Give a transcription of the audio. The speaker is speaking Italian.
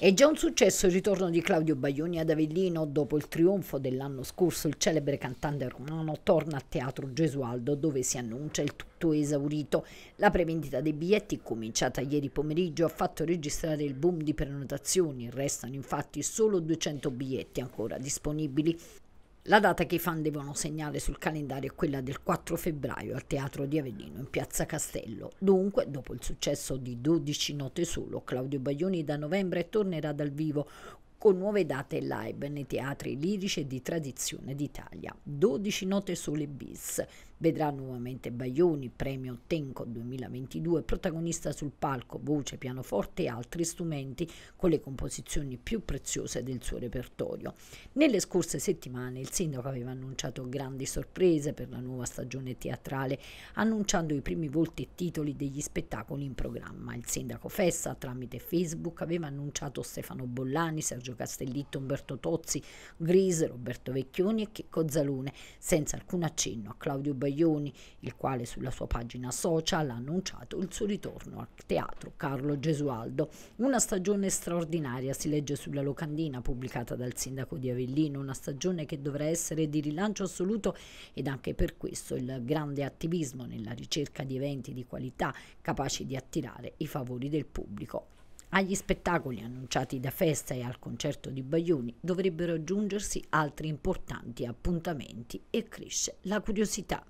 È già un successo il ritorno di Claudio Baglioni ad Avellino. Dopo il trionfo dell'anno scorso, il celebre cantante romano torna a Teatro Gesualdo, dove si annuncia il tutto esaurito. La prevendita dei biglietti, cominciata ieri pomeriggio, ha fatto registrare il boom di prenotazioni. Restano infatti solo 200 biglietti ancora disponibili. La data che i fan devono segnare sul calendario è quella del 4 febbraio al Teatro di Avellino in Piazza Castello. Dunque, dopo il successo di 12 note solo, Claudio Baglioni da novembre tornerà dal vivo con nuove date live nei teatri lirici e di tradizione d'Italia. 12 note sole bis, Vedrà nuovamente Baglioni, premio Tenco 2022, protagonista sul palco, voce, pianoforte e altri strumenti con le composizioni più preziose del suo repertorio. Nelle scorse settimane il sindaco aveva annunciato grandi sorprese per la nuova stagione teatrale, annunciando i primi volti e titoli degli spettacoli in programma. Il sindaco Fessa, tramite Facebook, aveva annunciato Stefano Bollani, Sergio Castellitto, Umberto Tozzi, Grise, Roberto Vecchioni e Checco Zalone, senza alcun accenno a Claudio Baglioni Baglioni, il quale sulla sua pagina social ha annunciato il suo ritorno al teatro Carlo Gesualdo. Una stagione straordinaria si legge sulla locandina pubblicata dal sindaco di Avellino, una stagione che dovrà essere di rilancio assoluto ed anche per questo il grande attivismo nella ricerca di eventi di qualità capaci di attirare i favori del pubblico. Agli spettacoli annunciati da Festa e al concerto di Baglioni dovrebbero aggiungersi altri importanti appuntamenti e cresce la curiosità.